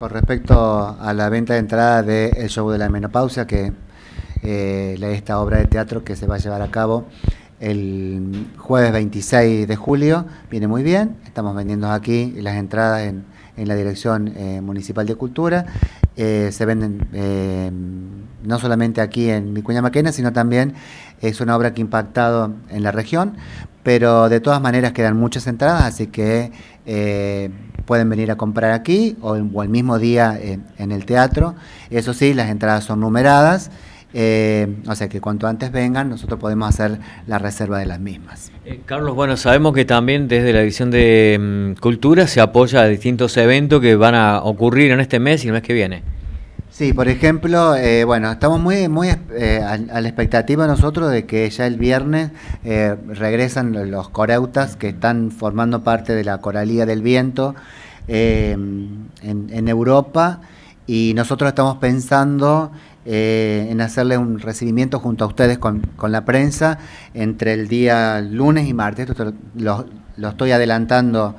Con respecto a la venta de entrada de El Show de la Menopausia, que eh, esta obra de teatro que se va a llevar a cabo el jueves 26 de julio, viene muy bien. Estamos vendiendo aquí las entradas en, la Dirección eh, Municipal de Cultura. Eh, se venden eh, no solamente aquí en Vicuña Maquena, sino también es una obra que ha impactado en la región, pero de todas maneras quedan muchas entradas, así que pueden venir a comprar aquí o, el mismo día en el teatro. Eso sí, las entradas son numeradas. Eh, o sea que cuanto antes vengan, nosotros podemos hacer la reserva de las mismas. Eh, Carlos, bueno, sabemos que también desde la División de mm, Cultura se apoya a distintos eventos que van a ocurrir en este mes y el mes que viene. Sí, por ejemplo, eh, bueno, estamos muy, muy eh, a, la expectativa nosotros de que ya el viernes eh, regresan los coreutas que están formando parte de la Coralía del Viento en, Europa y nosotros estamos pensando en hacerle un recibimiento junto a ustedes con, la prensa entre el día lunes y martes. Esto lo, lo, estoy adelantando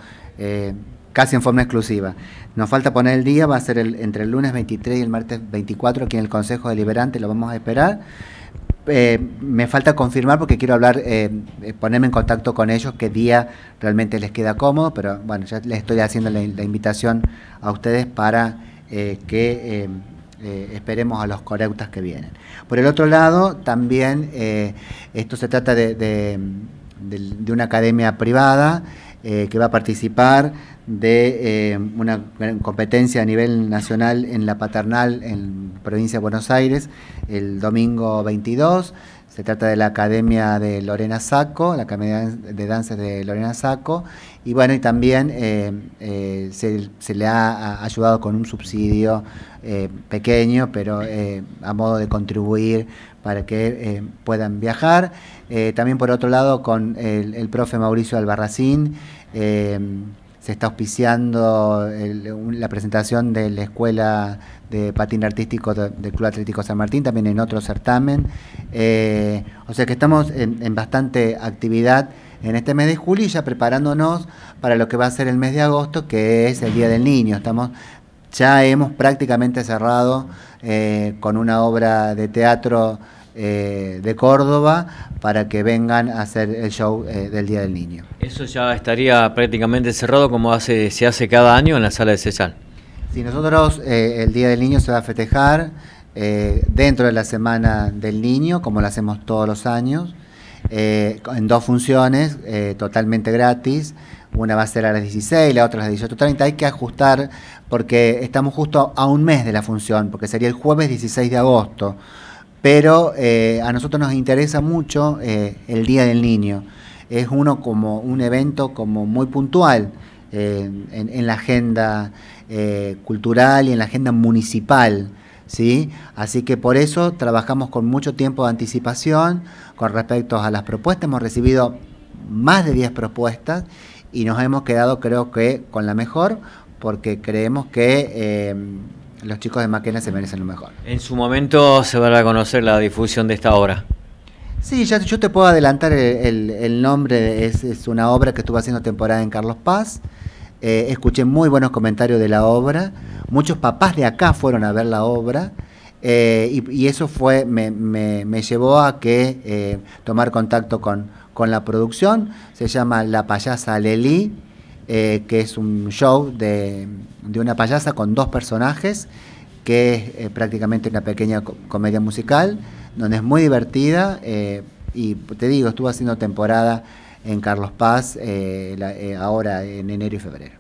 casi en forma exclusiva. Nos falta poner el día, va a ser el, entre el lunes 23 y el martes 24 aquí en el Consejo Deliberante, lo vamos a esperar. Eh, me falta confirmar porque quiero hablar, eh, eh, ponerme en contacto con ellos qué día realmente les queda cómodo, pero bueno, ya les estoy haciendo la, invitación a ustedes para que esperemos a los coreutas que vienen. Por el otro lado, también esto se trata de una academia privada que va a participar de eh, una competencia a nivel nacional en la paternal en provincia de Buenos Aires el domingo 22. Se trata de la Academia de Lorena saco la Academia de Danzas de Lorena Sacco, y bueno, y también eh, eh, se, le ha ayudado con un subsidio pequeño, pero a modo de contribuir para que puedan viajar. también por otro lado con el, el profe Mauricio Albarracín se está auspiciando la presentación de la Escuela de Patín Artístico del Club Atlético San Martín, también en otro certamen. Eh, o sea que estamos en, bastante actividad en este mes de julio y ya preparándonos para lo que va a ser el mes de agosto, que es el Día del Niño. Estamos ya hemos prácticamente cerrado eh, con una obra de teatro eh, de Córdoba para que vengan a hacer el show eh, del Día del Niño. Eso ya estaría prácticamente cerrado como hace, se hace cada año en la sala de Cesal. Sí, nosotros eh, el Día del Niño se va a festejar dentro de la Semana del Niño, como lo hacemos todos los años, en dos funciones totalmente gratis una va a ser a las 16, la otra a las 18.30. Hay que ajustar porque estamos justo a un mes de la función, porque sería el jueves 16 de agosto pero eh, a nosotros nos interesa mucho eh, el Día del Niño. Es uno como un evento como muy puntual eh, en, la agenda cultural y en la agenda municipal. ¿sí? Así que por eso trabajamos con mucho tiempo de anticipación con respecto a las propuestas. Hemos recibido más de 10 propuestas y nos hemos quedado creo que con la mejor porque creemos que los chicos de Maquena se merecen lo mejor. En su momento se va a conocer la difusión de esta obra. Sí, ya, yo te puedo adelantar el, nombre, es, una obra que estuve haciendo temporada en Carlos Paz. Eh, escuché muy buenos comentarios de la obra, muchos papás de acá fueron a ver la obra eh, y, eso fue me, llevó a que eh, tomar contacto con, con la producción, se llama La payasa Lelí eh, que es un show de, una payasa con dos personajes, que es eh, prácticamente una pequeña comedia musical, donde es muy divertida eh, y te digo, estuvo haciendo temporada en Carlos Paz ahora en enero y febrero.